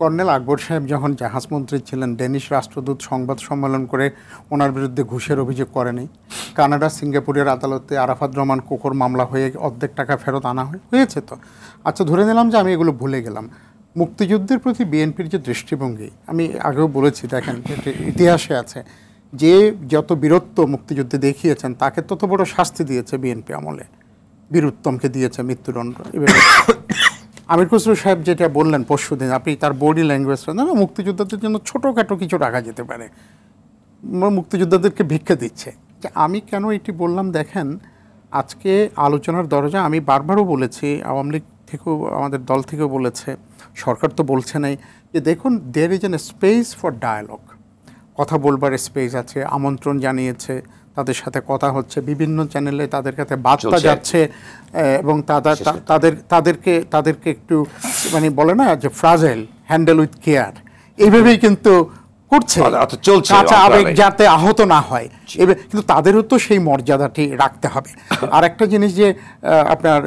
colonel আকবর সাহেব যখন জাহাজমন্ত্রী ছিলেন ডেনিশ রাষ্ট্রদূত সংবাদ সম্মেলন করে ওনার বিরুদ্ধে ঘুষের অভিযোগ করেনি কানাডা সিঙ্গাপুরের আদালতে আরাফাত রহমান কোকর মামলা হয়ে অর্ধেক টাকা ফেরত আনা হয়েছে তো আচ্ছা ধরে নিলাম যে আমি এগুলো ভুলে গেলাম মুক্তিযুদ্ধের প্রতি বিএনপির যে দৃষ্টিভঙ্গি আমি আগেও বলেছি দেখেন ইতিহাসে আছে যে যত বীরত্ব মুক্তিযুদ্ধে দেখিয়েছেন তাকে তত বড় শাস্তি দিয়েছে বিএনপি আমলে বীরুত্তমকে দিয়েছে মৃত্যুদণ্ড আমির খসরু সাহেব যেটা বললেন পরশু দিন আপনি তার বডি ল্যাঙ্গুয়েজ না মুক্তিযোদ্ধাদের জন্য ছোটোখাটো কিছু রাখা যেতে পারে মুক্তিযোদ্ধাদেরকে ভিক্ষা দিচ্ছে যে আমি কেন এটি বললাম দেখেন আজকে আলোচনার দরজা আমি বারবারও বলেছি আওয়ামী লীগ থেকেও আমাদের দল থেকেও বলেছে সরকার তো বলছে নাই যে দেখুন there is an space for dialogue কথা বলবার স্পেস আছে আমন্ত্রণ জানিয়েছে তাদের সাথে কথা হচ্ছে বিভিন্ন চ্যানেলে তাদের কাছে বার্তা যাচ্ছে এবং তাদের তাদেরকে তাদেরকে একটু মানে বলে না যে ফ্রাজেল হ্যান্ডেল উইথ কেয়ার এইভাবেই কিন্তু করছে কাঁচা আবেগ যাতে আহত না হয় কিন্তু তাদেরও তো সেই মর্যাদাটি রাখতে হবে আর একটা জিনিস যে আপনার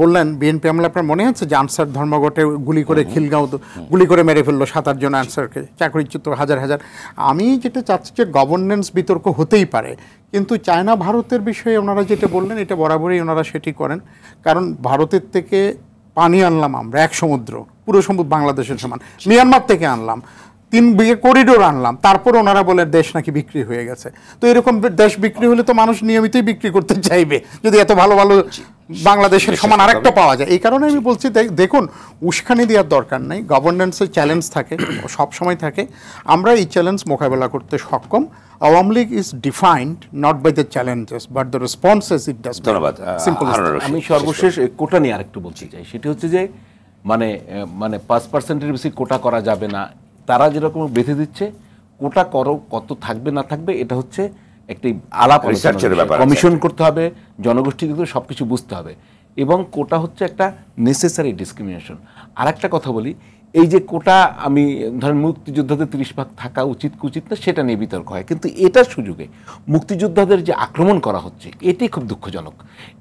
বললেন বিএনপি আমলে আপনার মনে আছে যে আনসার ধর্মঘটে গুলি করে খিলগাঁও গুলি করে মেরে ফেললো সাত আটজন আনসারকে চাকরিচ্যুত হাজার হাজার আমি যেটা চাচ্ছি যে গভর্নেন্স বিতর্ক হতেই পারে কিন্তু চায়না ভারতের বিষয়ে ওনারা যেটা বললেন এটা বরাবরই ওনারা সেটি করেন কারণ ভারতের থেকে পানি আনলাম আমরা এক সমুদ্র পুরো সমুদ্র বাংলাদেশের সমান মিয়ানমার থেকে আনলাম তিন বিঘে করিডোর আনলাম তারপর ওনারা বলে দেশ নাকি বিক্রি হয়ে গেছে তো এরকম দেশ বিক্রি হলে তো মানুষ নিয়মিতই বিক্রি করতে চাইবে যদি এত ভালো ভালো বাংলাদেশের সমান আরেকটা পাওয়া যায় এই কারণে আমি বলছি দেখুন উস্কানি দেওয়ার দরকার নেই গভর্নেন্সের চ্যালেঞ্জ থাকে সব সময় থাকে আমরা এই চ্যালেঞ্জ মোকাবেলা করতে সক্ষম Awami League is defined not by the challenges but the responses it does ধন্যবাদ আমি সর্বশেষ কোটা নিয়ে আরেকটু বলছি চাই সেটি হচ্ছে যে মানে মানে পাঁচ পার্সেন্টের বেশি কোটা করা যাবে না তারা যেরকম বেঁধে দিচ্ছে কোটা কর কত থাকবে না থাকবে এটা হচ্ছে একটি আলাপ কমিশন করতে হবে জনগোষ্ঠীকে সব কিছু বুঝতে হবে এবং কোটা হচ্ছে একটা নেসেসারি ডিসক্রিমিনেশন আর একটা কথা বলি এই যে কোটা আমি ধরেন মুক্তিযোদ্ধাদের তিরিশ ভাগ থাকা উচিত কুচিত না সেটা নিয়ে বিতর্ক হয় কিন্তু এটার সুযোগে মুক্তিযোদ্ধাদের যে আক্রমণ করা হচ্ছে এটি খুব দুঃখজনক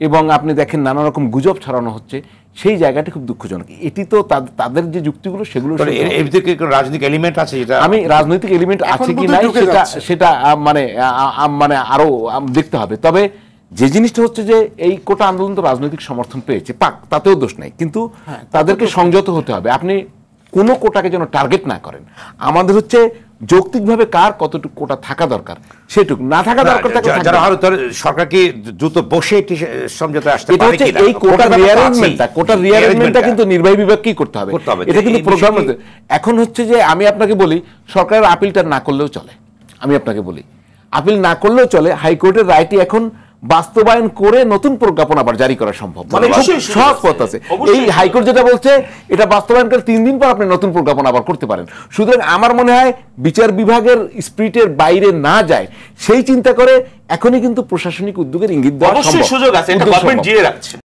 এবং আপনি দেখেন নানা রকম গুজব ছড়ানো হচ্ছে সেই জায়গাটি খুব দুঃখজনক এটি তো তাদের যে যুক্তিগুলো সেগুলো রাজনৈতিক এলিমেন্ট আছে আমি রাজনৈতিক এলিমেন্ট আছে কি নাই সেটা সেটা মানে মানে আরও দেখতে হবে তবে যে জিনিসটা হচ্ছে যে এই কোটা আন্দোলন তো রাজনৈতিক সমর্থন পেয়েছে পাক তাতেও দোষ নাই কিন্তু হ্যাঁ, তাদেরকে সংযত হতে হবে আপনি কোনো কোটাকে যেন টার্গেট না করেন আমাদের হচ্ছে যৌক্তিকভাবে কার কতটুকু কোটা থাকা দরকার সেটুকু না থাকা দরকার যারা সরকার কি দ্রুত বসে একটি সমঝোতা আসতে এটা হচ্ছে এই কোটা রিয়ারেঞ্জমেন্টটা কোটা রিয়ারেঞ্জমেন্টটা কিন্তু নির্বাহী বিভাগকেই করতে হবে এটা কিন্তু প্রোগ্রাম এখন হচ্ছে যে আমি আপনাকে বলি সরকারের আপিলটা না করলেও চলে আমি আপনাকে বলি আপিল না করলেও চলে হাইকোর্টের রায়টি এখন বাস্তবায়ন করে নতুন প্রজ্ঞাপন আবার জারি করা সম্ভব মানে সহজ পথ আছে এই হাইকোর্ট যেটা বলছে এটা বাস্তবায়ন করে তিন দিন পর আপনি নতুন প্রজ্ঞাপন আবার করতে পারেন সুতরাং আমার মনে হয় বিচার বিভাগের স্পিরিটের বাইরে না যায় সেই চিন্তা করে এখনই কিন্তু প্রশাসনিক উদ্যোগের ইঙ্গিত দেওয়া সম্ভব সুযোগ আছে এটা গভর্নমেন্ট জিয়ে রাখছে